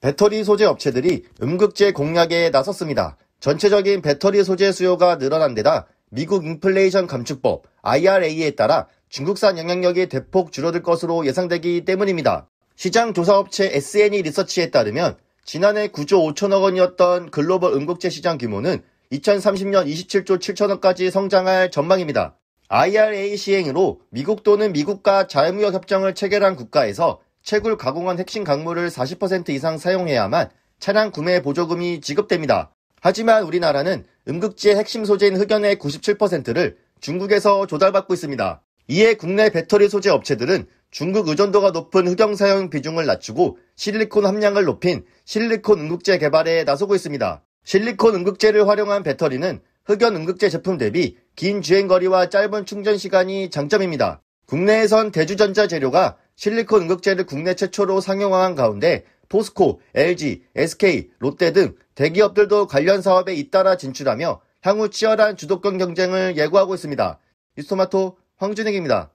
배터리 소재 업체들이 음극재 공략에 나섰습니다. 전체적인 배터리 소재 수요가 늘어난 데다 미국 인플레이션 감축법 IRA에 따라 중국산 영향력이 대폭 줄어들 것으로 예상되기 때문입니다. 시장 조사업체 SNE 리서치에 따르면 지난해 9조 5천억 원이었던 글로벌 음극재 시장 규모는 2030년 27조 7천억까지 성장할 전망입니다. IRA 시행으로 미국 또는 미국과 자유무역 협정을 체결한 국가에서 채굴 가공한 핵심 강물을 40% 이상 사용해야만 차량 구매 보조금이 지급됩니다. 하지만 우리나라는 음극지의 핵심 소재인 흑연의 97%를 중국에서 조달받고 있습니다. 이에 국내 배터리 소재 업체들은 중국 의존도가 높은 흑연 사용 비중을 낮추고 실리콘 함량을 높인 실리콘 음극재 개발에 나서고 있습니다. 실리콘 음극재를 활용한 배터리는 흑연 음극재 제품 대비 긴 주행거리와 짧은 충전 시간이 장점입니다. 국내에선 대주전자 재료가 실리콘 응극제를 국내 최초로 상용화한 가운데 포스코, LG, SK, 롯데 등 대기업들도 관련 사업에 잇따라 진출하며 향후 치열한 주도권 경쟁을 예고하고 있습니다. 뉴스토마토 황준익입니다.